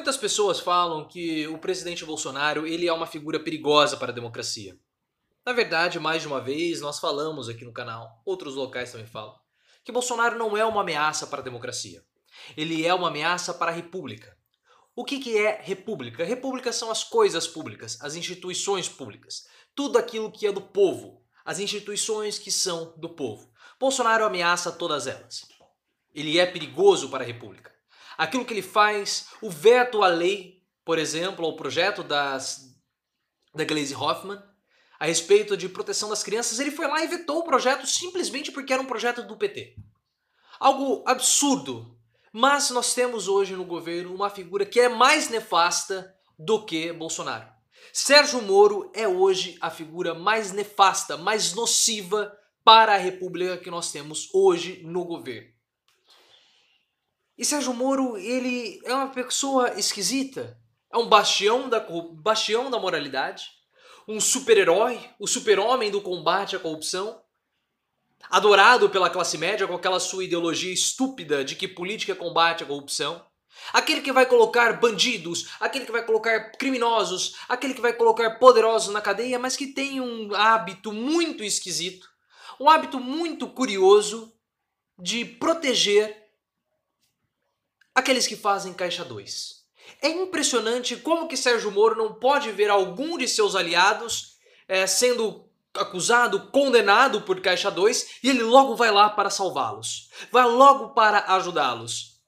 Muitas pessoas falam que o presidente Bolsonaro ele é uma figura perigosa para a democracia. Na verdade, mais de uma vez nós falamos aqui no canal, outros locais também falam, que Bolsonaro não é uma ameaça para a democracia. Ele é uma ameaça para a república. O que, que é república? República são as coisas públicas, as instituições públicas, tudo aquilo que é do povo, as instituições que são do povo. Bolsonaro ameaça todas elas. Ele é perigoso para a república aquilo que ele faz, o veto à lei, por exemplo, ao projeto das, da Glaze Hoffman, a respeito de proteção das crianças, ele foi lá e vetou o projeto simplesmente porque era um projeto do PT. Algo absurdo. Mas nós temos hoje no governo uma figura que é mais nefasta do que Bolsonaro. Sérgio Moro é hoje a figura mais nefasta, mais nociva para a república que nós temos hoje no governo. E Sérgio Moro, ele é uma pessoa esquisita. É um bastião da, bastião da moralidade, um super-herói, o super-homem do combate à corrupção, adorado pela classe média com aquela sua ideologia estúpida de que política é combate à corrupção. Aquele que vai colocar bandidos, aquele que vai colocar criminosos, aquele que vai colocar poderosos na cadeia, mas que tem um hábito muito esquisito, um hábito muito curioso de proteger aqueles que fazem caixa 2. É impressionante como que Sérgio Moro não pode ver algum de seus aliados é, sendo acusado, condenado por caixa 2 e ele logo vai lá para salvá-los. Vai logo para ajudá-los.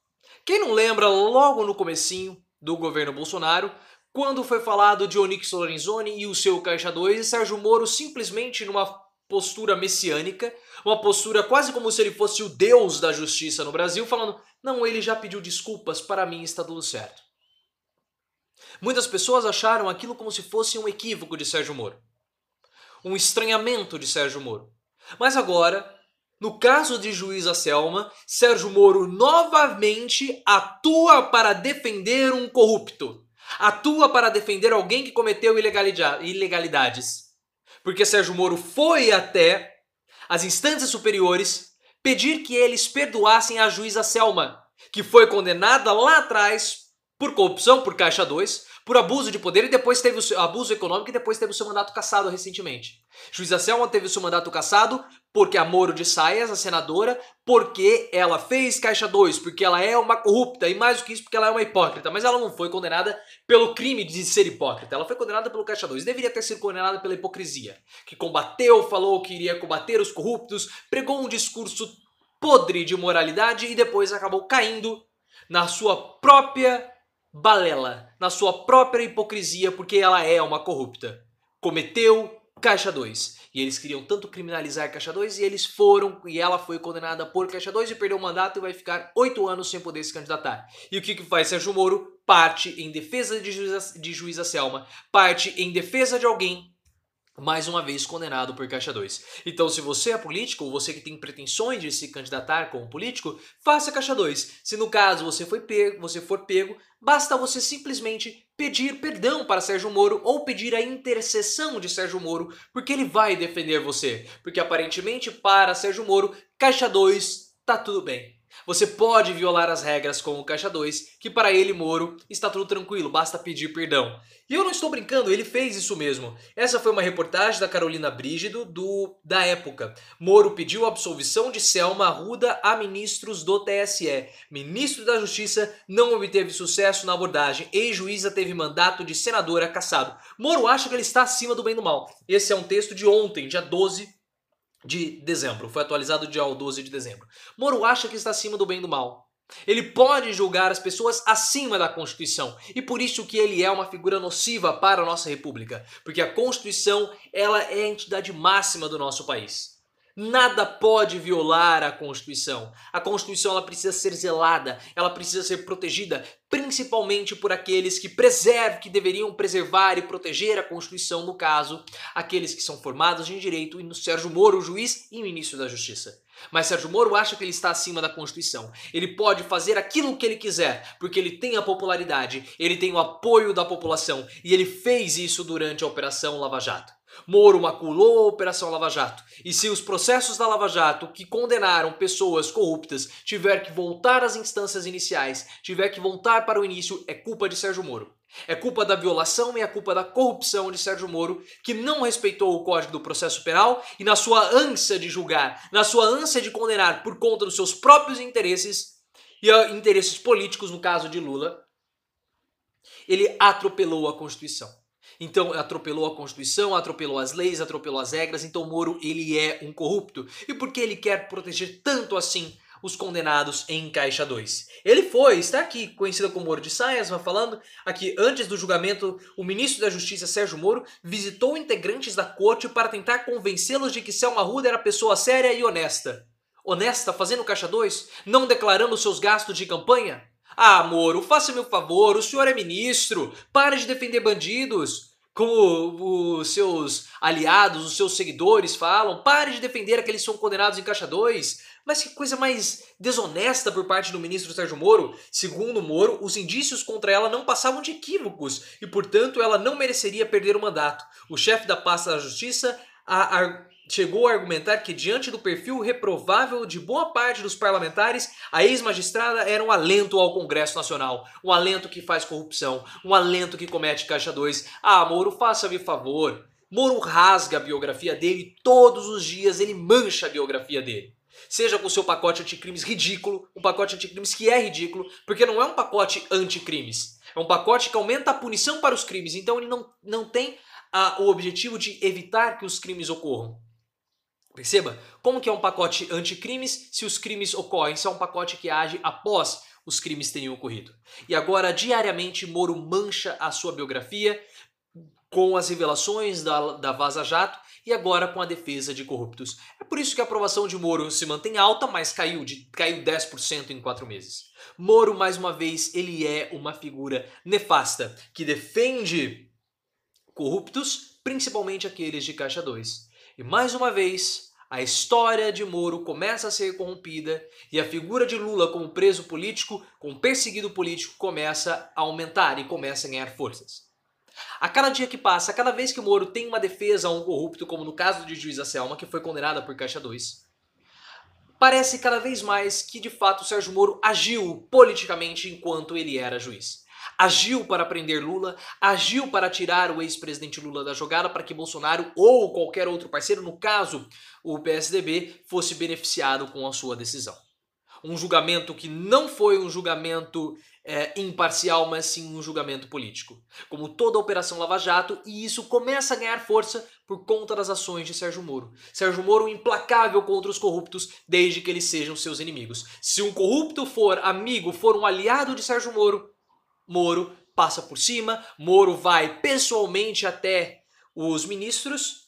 Quem não lembra logo no comecinho do governo Bolsonaro, quando foi falado de Onyx Lorenzoni e o seu caixa 2 e Sérgio Moro simplesmente numa postura messiânica, uma postura quase como se ele fosse o Deus da justiça no Brasil, falando: não, ele já pediu desculpas, para mim está tudo certo. Muitas pessoas acharam aquilo como se fosse um equívoco de Sérgio Moro, um estranhamento de Sérgio Moro. Mas agora, no caso de juíza Selma, Sérgio Moro novamente atua para defender um corrupto, atua para defender alguém que cometeu ilegalidades porque Sérgio Moro foi até as instâncias superiores pedir que eles perdoassem a juíza Selma, que foi condenada lá atrás por corrupção, por Caixa 2, por abuso de poder e depois teve o seu abuso econômico e depois teve o seu mandato cassado recentemente. Juíza Selma teve o seu mandato cassado porque a Moro de Saias, a senadora, porque ela fez Caixa 2, porque ela é uma corrupta e mais do que isso, porque ela é uma hipócrita. Mas ela não foi condenada pelo crime de ser hipócrita, ela foi condenada pelo Caixa 2. Deveria ter sido condenada pela hipocrisia, que combateu, falou que iria combater os corruptos, pregou um discurso podre de moralidade e depois acabou caindo na sua própria balela, na sua própria hipocrisia, porque ela é uma corrupta. Cometeu Caixa 2. E eles queriam tanto criminalizar Caixa 2 e eles foram, e ela foi condenada por Caixa 2 e perdeu o mandato e vai ficar oito anos sem poder se candidatar. E o que, que faz Sérgio Moro? Parte em defesa de juíza, de juíza Selma, parte em defesa de alguém mais uma vez condenado por Caixa 2. Então, se você é político ou você que tem pretensões de se candidatar como político, faça Caixa 2. Se no caso você, foi pego, você for pego, basta você simplesmente pedir perdão para Sérgio Moro ou pedir a intercessão de Sérgio Moro, porque ele vai defender você. Porque aparentemente, para Sérgio Moro, Caixa 2 tá tudo bem. Você pode violar as regras com o Caixa 2, que para ele, Moro, está tudo tranquilo, basta pedir perdão. E eu não estou brincando, ele fez isso mesmo. Essa foi uma reportagem da Carolina Brígido, do, da época. Moro pediu a absolvição de Selma Arruda a ministros do TSE. Ministro da Justiça não obteve sucesso na abordagem. Ex-juíza teve mandato de senadora cassado. Moro acha que ele está acima do bem e do mal. Esse é um texto de ontem, dia 12 de dezembro. Foi atualizado dia 12 de dezembro. Moro acha que está acima do bem e do mal. Ele pode julgar as pessoas acima da Constituição e por isso que ele é uma figura nociva para a nossa república, porque a Constituição ela é a entidade máxima do nosso país. Nada pode violar a Constituição. A Constituição ela precisa ser zelada, ela precisa ser protegida, principalmente por aqueles que preservam, que deveriam preservar e proteger a Constituição, no caso, aqueles que são formados em direito e no Sérgio Moro, o juiz e ministro da Justiça. Mas Sérgio Moro acha que ele está acima da Constituição. Ele pode fazer aquilo que ele quiser, porque ele tem a popularidade, ele tem o apoio da população e ele fez isso durante a Operação Lava Jato. Moro maculou a Operação Lava Jato, e se os processos da Lava Jato que condenaram pessoas corruptas tiver que voltar às instâncias iniciais, tiver que voltar para o início, é culpa de Sérgio Moro. É culpa da violação e é culpa da corrupção de Sérgio Moro, que não respeitou o Código do Processo Penal e, na sua ânsia de julgar, na sua ânsia de condenar por conta dos seus próprios interesses e ah, interesses políticos, no caso de Lula, ele atropelou a Constituição. Então atropelou a Constituição, atropelou as leis, atropelou as regras, então Moro ele é um corrupto. E por que ele quer proteger tanto assim os condenados em Caixa 2. Ele foi, está aqui, conhecida como Moro de Saias, falando aqui, antes do julgamento, o ministro da Justiça, Sérgio Moro, visitou integrantes da corte para tentar convencê-los de que Selma Ruda era pessoa séria e honesta. Honesta fazendo Caixa 2? Não declarando seus gastos de campanha? Ah, Moro, faça-me o favor, o senhor é ministro, pare de defender bandidos. Como os seus aliados, os seus seguidores falam, pare de defender aqueles que são condenados em caixa 2. Mas que coisa mais desonesta por parte do ministro Sérgio Moro. Segundo Moro, os indícios contra ela não passavam de equívocos e, portanto, ela não mereceria perder o mandato. O chefe da pasta da Justiça a, a chegou a argumentar que, diante do perfil reprovável de boa parte dos parlamentares, a ex-magistrada era um alento ao Congresso Nacional, um alento que faz corrupção, um alento que comete Caixa 2. Ah, Moro, faça-me favor. Moro rasga a biografia dele todos os dias, ele mancha a biografia dele. Seja com seu pacote anticrimes ridículo, um pacote anticrimes que é ridículo, porque não é um pacote anticrimes. É um pacote que aumenta a punição para os crimes, então ele não, não tem a, ah, o objetivo de evitar que os crimes ocorram. Perceba como que é um pacote anticrimes se os crimes ocorrem, se é um pacote que age após os crimes tenham ocorrido. E agora, diariamente, Moro mancha a sua biografia com as revelações da, da Vaza Jato e agora com a defesa de corruptos. É por isso que a aprovação de Moro se mantém alta, mas caiu, de, caiu 10% em quatro meses. Moro, mais uma vez, ele é uma figura nefasta que defende corruptos, principalmente aqueles de Caixa 2. E mais uma vez, a história de Moro começa a ser corrompida e a figura de Lula como preso político, como perseguido político, começa a aumentar e começa a ganhar forças. A cada dia que passa, a cada vez que Moro tem uma defesa a um corrupto, como no caso de Juíza Selma, que foi condenada por Caixa 2, parece cada vez mais que de fato Sérgio Moro agiu politicamente enquanto ele era juiz agiu para prender Lula, agiu para tirar o ex-presidente Lula da jogada para que Bolsonaro ou qualquer outro parceiro, no caso o PSDB, fosse beneficiado com a sua decisão. Um julgamento que não foi um julgamento é, imparcial, mas sim um julgamento político. Como toda a Operação Lava Jato, e isso começa a ganhar força por conta das ações de Sérgio Moro. Sérgio Moro implacável contra os corruptos, desde que eles sejam seus inimigos. Se um corrupto for amigo, for um aliado de Sérgio Moro, Moro passa por cima, Moro vai pessoalmente até os ministros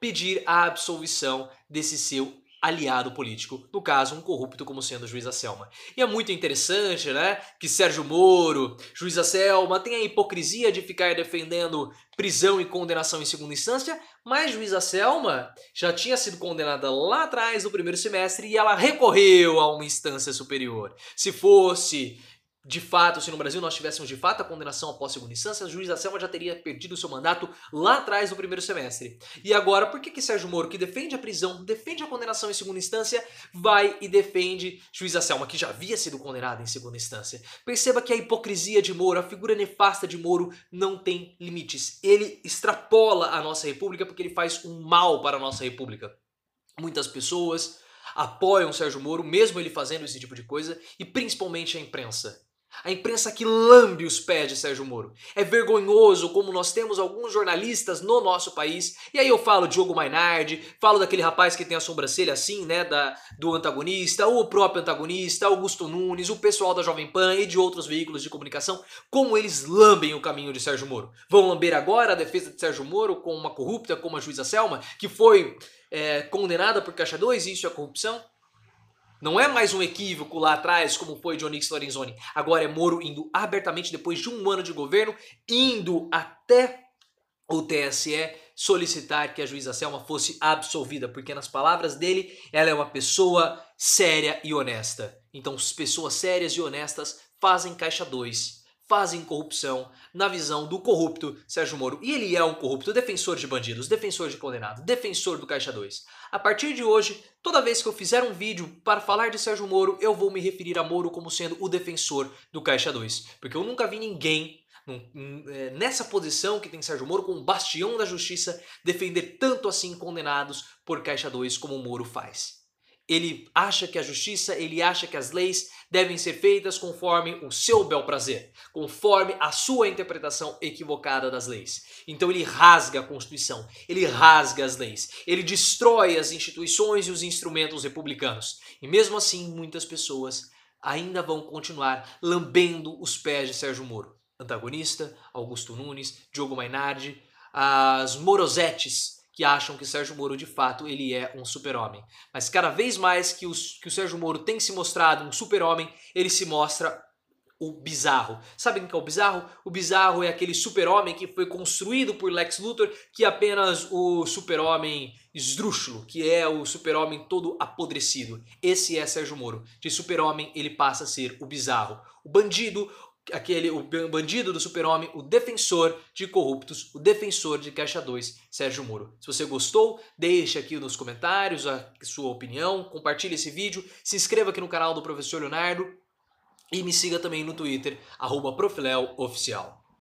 pedir a absolvição desse seu aliado político, no caso, um corrupto como sendo a juiz Selma. E é muito interessante, né, que Sérgio Moro, juiz Selma, tem a hipocrisia de ficar defendendo prisão e condenação em segunda instância, mas juiz Selma já tinha sido condenada lá atrás no primeiro semestre e ela recorreu a uma instância superior. Se fosse de fato, se no Brasil nós tivéssemos de fato a condenação após segunda instância, a juíza Selma já teria perdido seu mandato lá atrás no primeiro semestre. E agora, por que, que Sérgio Moro, que defende a prisão, defende a condenação em segunda instância, vai e defende juíza Selma, que já havia sido condenada em segunda instância? Perceba que a hipocrisia de Moro, a figura nefasta de Moro, não tem limites. Ele extrapola a nossa república porque ele faz um mal para a nossa república. Muitas pessoas apoiam Sérgio Moro, mesmo ele fazendo esse tipo de coisa, e principalmente a imprensa. A imprensa que lambe os pés de Sérgio Moro. É vergonhoso como nós temos alguns jornalistas no nosso país. E aí eu falo Diogo Mainardi, falo daquele rapaz que tem a sobrancelha assim, né, da, do antagonista, o próprio antagonista, Augusto Nunes, o pessoal da Jovem Pan e de outros veículos de comunicação, como eles lambem o caminho de Sérgio Moro. Vão lamber agora a defesa de Sérgio Moro com uma corrupta como a juíza Selma, que foi é, condenada por Caixa 2 e isso é corrupção? Não é mais um equívoco lá atrás, como foi de Onyx Lorenzoni. Agora é Moro indo abertamente, depois de um ano de governo, indo até o TSE solicitar que a juíza Selma fosse absolvida, porque nas palavras dele, ela é uma pessoa séria e honesta. Então, pessoas sérias e honestas fazem caixa 2 fazem corrupção na visão do corrupto Sérgio Moro. E ele é um corrupto, defensor de bandidos, defensor de condenado, defensor do Caixa 2. A partir de hoje, toda vez que eu fizer um vídeo para falar de Sérgio Moro, eu vou me referir a Moro como sendo o defensor do Caixa 2. Porque eu nunca vi ninguém é, nessa posição que tem Sérgio Moro como bastião da justiça defender tanto assim condenados por Caixa 2 como o Moro faz ele acha que a justiça, ele acha que as leis devem ser feitas conforme o seu bel prazer, conforme a sua interpretação equivocada das leis. Então ele rasga a Constituição, ele rasga as leis, ele destrói as instituições e os instrumentos republicanos. E mesmo assim, muitas pessoas ainda vão continuar lambendo os pés de Sérgio Moro. Antagonista, Augusto Nunes, Diogo Mainardi, as Morosetes que acham que Sérgio Moro de fato ele é um super-homem. Mas cada vez mais que, os, que o Sérgio Moro tem se mostrado um super-homem, ele se mostra o bizarro. Sabem o que é o bizarro? O bizarro é aquele super-homem que foi construído por Lex Luthor, que é apenas o super-homem esdrúxulo, que é o super-homem todo apodrecido. Esse é Sérgio Moro. De super-homem, ele passa a ser o bizarro. O bandido, aquele o bandido do super-homem, o defensor de corruptos, o defensor de Caixa 2, Sérgio Moro. Se você gostou, deixe aqui nos comentários a sua opinião, compartilhe esse vídeo, se inscreva aqui no canal do Professor Leonardo e me siga também no Twitter, arroba